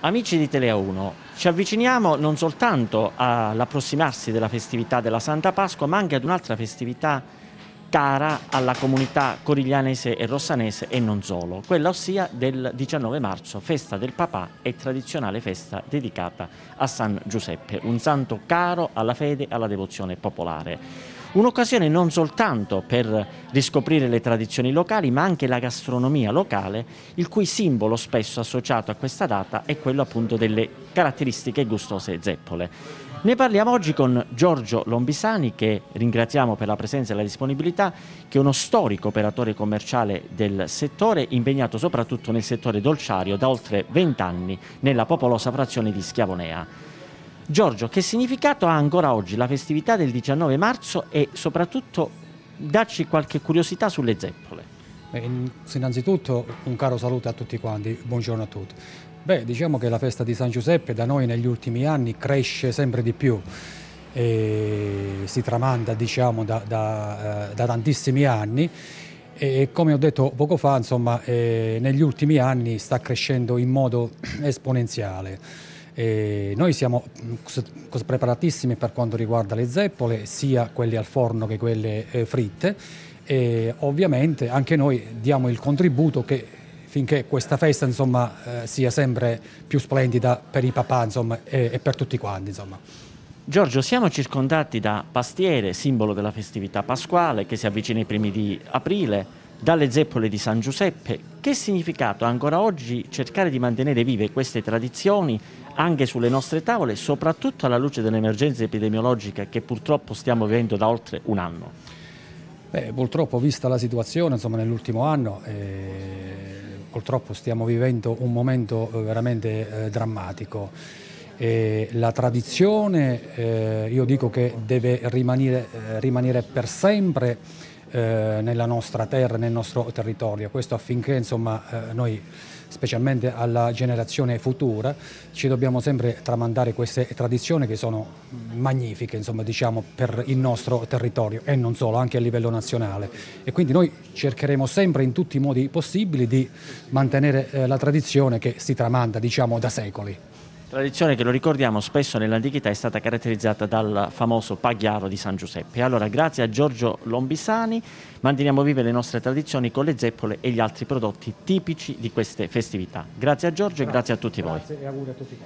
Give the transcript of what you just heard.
Amici di Telea 1, ci avviciniamo non soltanto all'approssimarsi della festività della Santa Pasqua, ma anche ad un'altra festività cara alla comunità coriglianese e rossanese e non solo, quella ossia del 19 marzo, festa del papà e tradizionale festa dedicata a San Giuseppe, un santo caro alla fede e alla devozione popolare. Un'occasione non soltanto per riscoprire le tradizioni locali, ma anche la gastronomia locale, il cui simbolo spesso associato a questa data è quello appunto delle caratteristiche gustose zeppole. Ne parliamo oggi con Giorgio Lombisani, che ringraziamo per la presenza e la disponibilità, che è uno storico operatore commerciale del settore, impegnato soprattutto nel settore dolciario da oltre 20 anni nella popolosa frazione di Schiavonea. Giorgio, che significato ha ancora oggi la festività del 19 marzo e soprattutto darci qualche curiosità sulle zeppole? Beh, innanzitutto un caro saluto a tutti quanti, buongiorno a tutti. Beh, diciamo che la festa di San Giuseppe da noi negli ultimi anni cresce sempre di più e si tramanda diciamo, da, da, eh, da tantissimi anni e come ho detto poco fa, insomma, eh, negli ultimi anni sta crescendo in modo esponenziale. E noi siamo preparatissimi per quanto riguarda le zeppole, sia quelle al forno che quelle eh, fritte e ovviamente anche noi diamo il contributo che finché questa festa insomma, eh, sia sempre più splendida per i papà insomma, e, e, per tutti quanti. Insomma. Giorgio, siamo circondati da pastiere, simbolo della festività pasquale che si avvicina ai primi di aprile, dalle zeppole di San Giuseppe. Che significato ha ancora oggi cercare di mantenere vive queste tradizioni anche sulle nostre tavole, soprattutto alla luce dell'emergenza epidemiologica che purtroppo stiamo vivendo da oltre un anno? Beh, purtroppo, vista la situazione nell'ultimo anno, eh, purtroppo stiamo vivendo un momento eh, veramente eh, drammatico. E la tradizione eh, io dico che deve rimanere, eh, rimanere per sempre eh, nella nostra terra, nel nostro territorio. Questo affinché insomma, eh, noi, specialmente alla generazione futura, ci dobbiamo sempre tramandare queste tradizioni che sono magnifiche insomma, diciamo, per il nostro territorio e non solo, anche a livello nazionale. E quindi noi cercheremo sempre in tutti i modi possibili di mantenere eh, la tradizione che si tramanda diciamo, da secoli. Tradizione che lo ricordiamo spesso nell'antichità è stata caratterizzata dal famoso pagliaro di San Giuseppe. Allora, grazie a Giorgio Lombisani manteniamo vive le nostre tradizioni con le zeppole e gli altri prodotti tipici di queste festività. Grazie a Giorgio grazie, e grazie a tutti grazie voi.